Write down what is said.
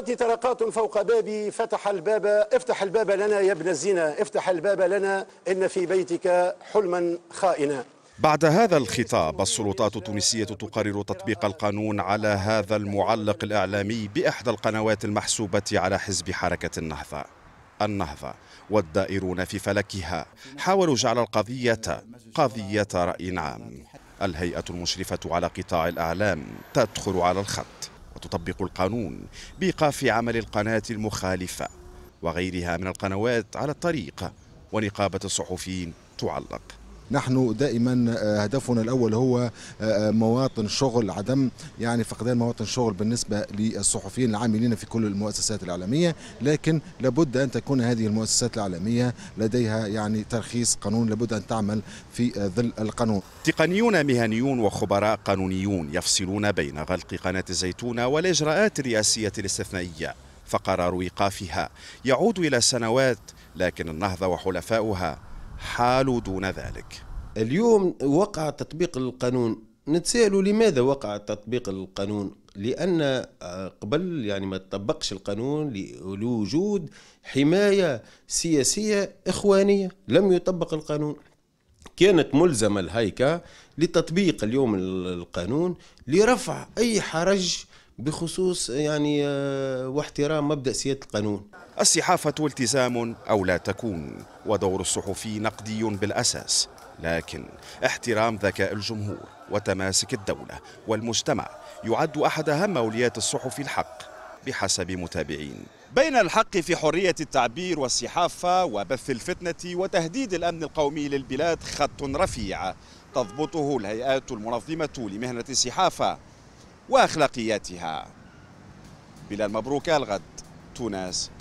طرقات فوق بابي فتح الباب افتح الباب لنا يا ابن الزنا افتح الباب لنا إن في بيتك حلما خائنا بعد هذا الخطاب السلطات التونسية تقرر تطبيق القانون على هذا المعلق الإعلامي بإحدى القنوات المحسوبة على حزب حركة النهضة النهضة والدائرون في فلكها حاولوا جعل القضية قضية رأي عام الهيئة المشرفة على قطاع الإعلام تدخل على الخط وتطبق القانون بإيقاف عمل القناة المخالفة وغيرها من القنوات على الطريق ونقابة الصحفيين تعلق نحن دائما آه، هدفنا الاول هو آه، آه، مواطن شغل عدم يعني فقدان مواطن شغل بالنسبه للصحفيين العاملين في كل المؤسسات الاعلاميه لكن لابد ان تكون هذه المؤسسات الاعلاميه لديها يعني ترخيص قانون لابد ان تعمل في ظل القانون تقنيون مهنيون وخبراء قانونيون يفصلون بين غلق قناه الزيتونه والاجراءات الرئاسيه الاستثنائيه فقرار ايقافها يعود الى سنوات لكن النهضه وحلفاؤها حال دون ذلك اليوم وقع تطبيق القانون نتساءلوا لماذا وقع تطبيق القانون لان آه، قبل يعني ما تطبقش القانون لوجود حمايه سياسيه اخوانيه لم يطبق القانون كانت ملزمه الهيكه لتطبيق اليوم القانون لرفع اي حرج بخصوص يعني آه، واحترام مبدا سياده القانون. الصحافه التزام او لا تكون، ودور الصحفي نقدي بالاساس، لكن احترام ذكاء الجمهور وتماسك الدوله والمجتمع يعد احد اهم اوليات الصحف الحق بحسب متابعين. بين الحق في حريه التعبير والصحافه وبث الفتنه وتهديد الامن القومي للبلاد خط رفيع تضبطه الهيئات المنظمه لمهنه الصحافه واخلاقياتها بلا مبروكه الغد تونس